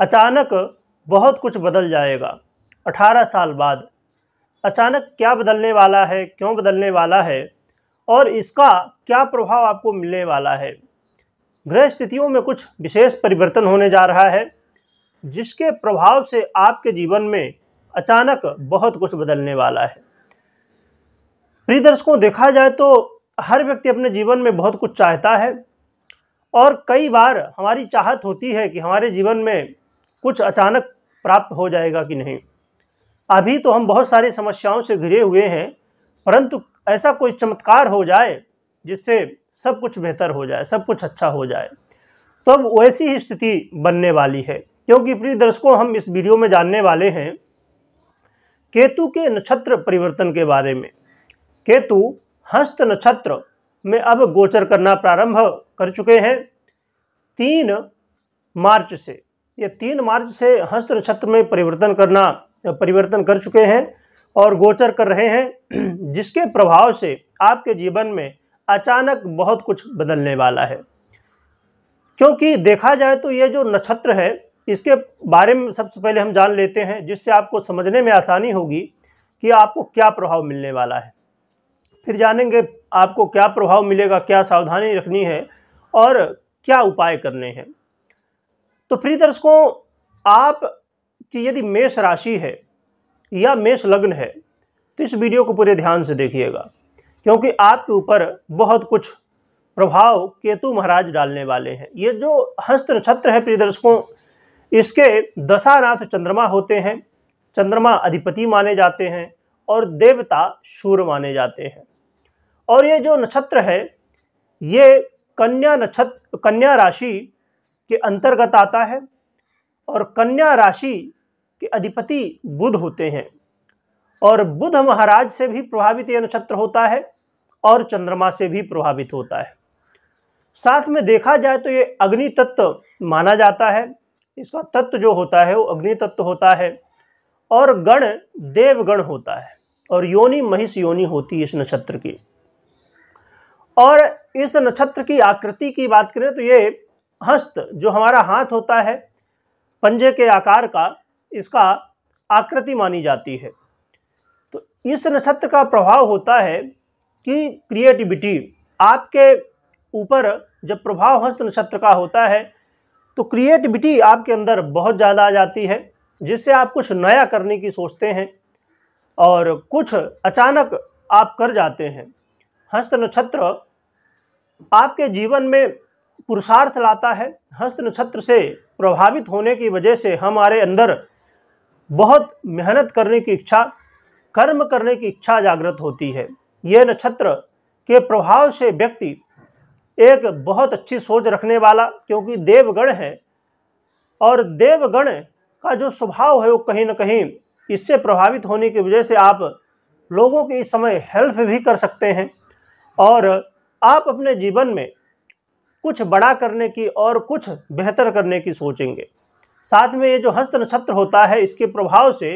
अचानक बहुत कुछ बदल जाएगा अठारह साल बाद अचानक क्या बदलने वाला है क्यों बदलने वाला है और इसका क्या प्रभाव आपको मिलने वाला है ग्रह स्थितियों में कुछ विशेष परिवर्तन होने जा रहा है जिसके प्रभाव से आपके जीवन में अचानक बहुत कुछ बदलने वाला है प्रिय दर्शकों देखा जाए तो हर व्यक्ति अपने जीवन में बहुत कुछ चाहता है और कई बार हमारी चाहत होती है कि हमारे जीवन में कुछ अचानक प्राप्त हो जाएगा कि नहीं अभी तो हम बहुत सारी समस्याओं से घिरे हुए हैं परंतु ऐसा कोई चमत्कार हो जाए जिससे सब कुछ बेहतर हो जाए सब कुछ अच्छा हो जाए तो अब वैसी ही स्थिति बनने वाली है क्योंकि प्रिय दर्शकों हम इस वीडियो में जानने वाले हैं केतु के नक्षत्र परिवर्तन के बारे में केतु हस्त नक्षत्र में अब गोचर करना प्रारंभ कर चुके हैं तीन मार्च से ये तीन मार्च से हस्त नक्षत्र में परिवर्तन करना परिवर्तन कर चुके हैं और गोचर कर रहे हैं जिसके प्रभाव से आपके जीवन में अचानक बहुत कुछ बदलने वाला है क्योंकि देखा जाए तो ये जो नक्षत्र है इसके बारे में सबसे पहले हम जान लेते हैं जिससे आपको समझने में आसानी होगी कि आपको क्या प्रभाव मिलने वाला है फिर जानेंगे आपको क्या प्रभाव मिलेगा क्या सावधानी रखनी है और क्या उपाय करने हैं तो प्रिय दर्शकों आप की यदि मेष राशि है या मेष लग्न है तो इस वीडियो को पूरे ध्यान से देखिएगा क्योंकि आपके ऊपर बहुत कुछ प्रभाव केतु महाराज डालने वाले हैं ये जो हस्त नक्षत्र है प्रिय दर्शकों इसके दशानाथ चंद्रमा होते हैं चंद्रमा अधिपति माने जाते हैं और देवता सूर्य माने जाते हैं और ये जो नक्षत्र है ये कन्या नक्षत्र कन्या राशि के अंतर्गत आता है और कन्या राशि के अधिपति बुध होते हैं और बुध महाराज से भी प्रभावित यह नक्षत्र होता है और चंद्रमा से भी प्रभावित होता है साथ में देखा जाए तो ये अग्नि तत्व माना जाता है इसका तत्व जो होता है वो अग्नि तत्व होता है और गण देवगण होता है और योनि महिष योनि होती है इस नक्षत्र की और इस नक्षत्र की आकृति की बात करें तो ये हस्त जो हमारा हाथ होता है पंजे के आकार का इसका आकृति मानी जाती है तो इस नक्षत्र का प्रभाव होता है कि क्रिएटिविटी आपके ऊपर जब प्रभाव हस्त नक्षत्र का होता है तो क्रिएटिविटी आपके अंदर बहुत ज़्यादा आ जाती है जिससे आप कुछ नया करने की सोचते हैं और कुछ अचानक आप कर जाते हैं हस्त नक्षत्र आपके जीवन में पुरुषार्थ लाता है हस्त नक्षत्र से प्रभावित होने की वजह से हमारे अंदर बहुत मेहनत करने की इच्छा कर्म करने की इच्छा जागृत होती है यह नक्षत्र के प्रभाव से व्यक्ति एक बहुत अच्छी सोच रखने वाला क्योंकि देवगण है और देवगण का जो स्वभाव है वो कहीं ना कहीं इससे प्रभावित होने की वजह से आप लोगों के इस समय हेल्प भी कर सकते हैं और आप अपने जीवन में कुछ बड़ा करने की और कुछ बेहतर करने की सोचेंगे साथ में ये जो हस्त नक्षत्र होता है इसके प्रभाव से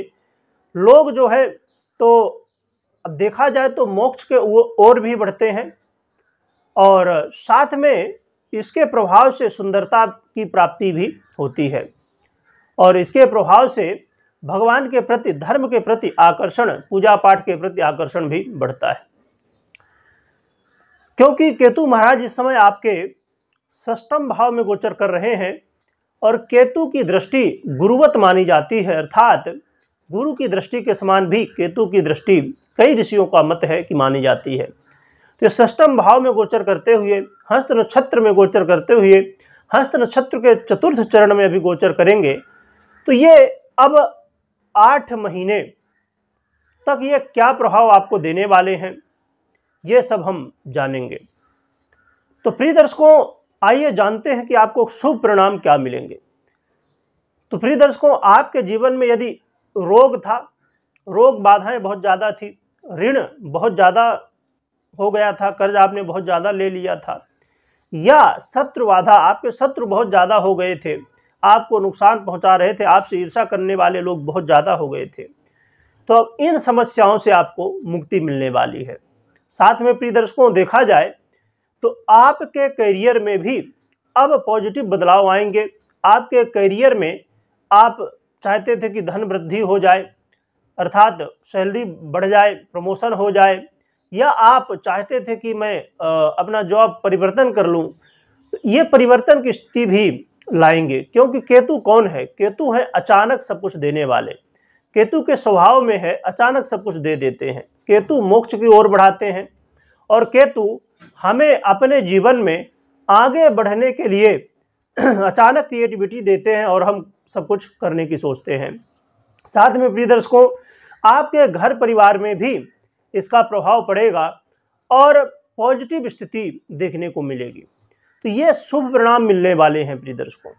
लोग जो है तो अब देखा जाए तो मोक्ष के ओर भी बढ़ते हैं और साथ में इसके प्रभाव से सुंदरता की प्राप्ति भी होती है और इसके प्रभाव से भगवान के प्रति धर्म के प्रति आकर्षण पूजा पाठ के प्रति आकर्षण भी बढ़ता है क्योंकि केतु महाराज इस समय आपके सष्टम भाव में गोचर कर रहे हैं और केतु की दृष्टि गुरुवत मानी जाती है अर्थात गुरु की दृष्टि के समान भी केतु की दृष्टि कई ऋषियों का मत है कि मानी जाती है तो सष्टम भाव में गोचर करते हुए हस्त नक्षत्र में गोचर करते हुए हस्त नक्षत्र के चतुर्थ चरण में अभी गोचर करेंगे तो ये अब आठ महीने तक ये क्या प्रभाव आपको देने वाले हैं ये सब हम जानेंगे तो प्रिय दर्शकों आइए जानते हैं कि आपको शुभ परिणाम क्या मिलेंगे तो प्रिय दर्शकों आपके जीवन में यदि रोग था रोग बाधाएं बहुत ज़्यादा थी ऋण बहुत ज़्यादा हो गया था कर्ज आपने बहुत ज़्यादा ले लिया था या शत्रु बाधा आपके शत्रु बहुत ज़्यादा हो गए थे आपको नुकसान पहुंचा रहे थे आपसे ईर्षा करने वाले लोग बहुत ज़्यादा हो गए थे तो अब इन समस्याओं से आपको मुक्ति मिलने वाली है साथ में प्रिय दर्शकों देखा जाए तो आपके करियर में भी अब पॉजिटिव बदलाव आएंगे आपके करियर में आप चाहते थे कि धन वृद्धि हो जाए अर्थात सैलरी बढ़ जाए प्रमोशन हो जाए या आप चाहते थे कि मैं अपना जॉब परिवर्तन कर लूं तो ये परिवर्तन की स्थिति भी लाएंगे क्योंकि केतु कौन है केतु है अचानक सब कुछ देने वाले केतु के स्वभाव में है अचानक सब कुछ दे देते हैं केतु मोक्ष की ओर बढ़ाते हैं और केतु हमें अपने जीवन में आगे बढ़ने के लिए अचानक क्रिएटिविटी देते हैं और हम सब कुछ करने की सोचते हैं साथ में प्रिय दर्शकों आपके घर परिवार में भी इसका प्रभाव पड़ेगा और पॉजिटिव स्थिति देखने को मिलेगी तो ये शुभ परिणाम मिलने वाले हैं प्रिय दर्शकों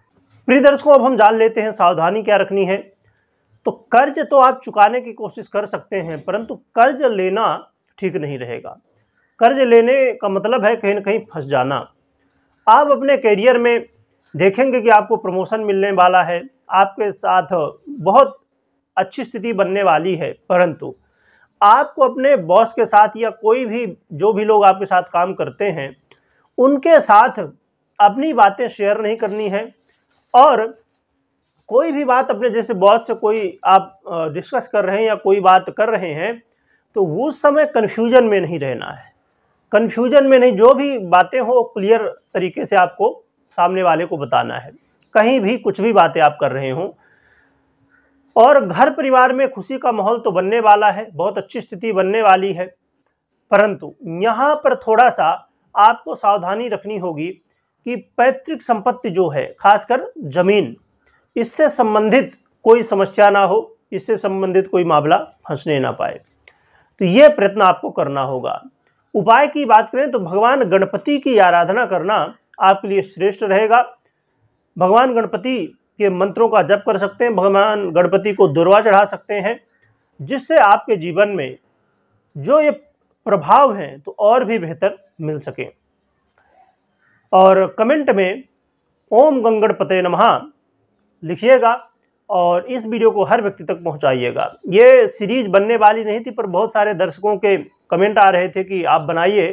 प्रिय दर्शकों अब हम जान लेते हैं सावधानी क्या रखनी है तो कर्ज तो आप चुकाने की कोशिश कर सकते हैं परंतु कर्ज लेना ठीक नहीं रहेगा कर्ज लेने का मतलब है कहीं ना कहीं फंस जाना आप अपने करियर में देखेंगे कि आपको प्रमोशन मिलने वाला है आपके साथ बहुत अच्छी स्थिति बनने वाली है परंतु आपको अपने बॉस के साथ या कोई भी जो भी लोग आपके साथ काम करते हैं उनके साथ अपनी बातें शेयर नहीं करनी है और कोई भी बात अपने जैसे बॉस से कोई आप डिस्कस कर रहे हैं या कोई बात कर रहे हैं तो उस समय कन्फ्यूजन में नहीं रहना है कन्फ्यूजन में नहीं जो भी बातें हों क्लियर तरीके से आपको सामने वाले को बताना है कहीं भी कुछ भी बातें आप कर रहे हों और घर परिवार में खुशी का माहौल तो बनने वाला है बहुत अच्छी स्थिति बनने वाली है परंतु यहाँ पर थोड़ा सा आपको सावधानी रखनी होगी कि पैतृक संपत्ति जो है खासकर जमीन इससे संबंधित कोई समस्या ना हो इससे संबंधित कोई मामला फंसने ना पाए तो ये प्रयत्न आपको करना होगा उपाय की बात करें तो भगवान गणपति की आराधना करना आपके लिए श्रेष्ठ रहेगा भगवान गणपति के मंत्रों का जप कर सकते हैं भगवान गणपति को दुर्वा चढ़ा सकते हैं जिससे आपके जीवन में जो ये प्रभाव हैं तो और भी बेहतर मिल सके और कमेंट में ओम गंगणपते नमः लिखिएगा और इस वीडियो को हर व्यक्ति तक पहुंचाइएगा ये सीरीज बनने वाली नहीं थी पर बहुत सारे दर्शकों के कमेंट आ रहे थे कि आप बनाइए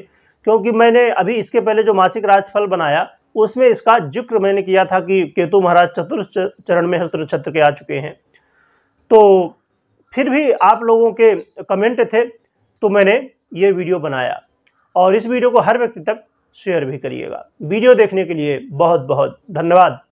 क्योंकि मैंने अभी इसके पहले जो मासिक राजफल बनाया उसमें इसका जिक्र मैंने किया था कि केतु महाराज चतुर्थ चरण में हस्त नक्षत्र के आ चुके हैं तो फिर भी आप लोगों के कमेंट थे तो मैंने ये वीडियो बनाया और इस वीडियो को हर व्यक्ति तक शेयर भी करिएगा वीडियो देखने के लिए बहुत बहुत धन्यवाद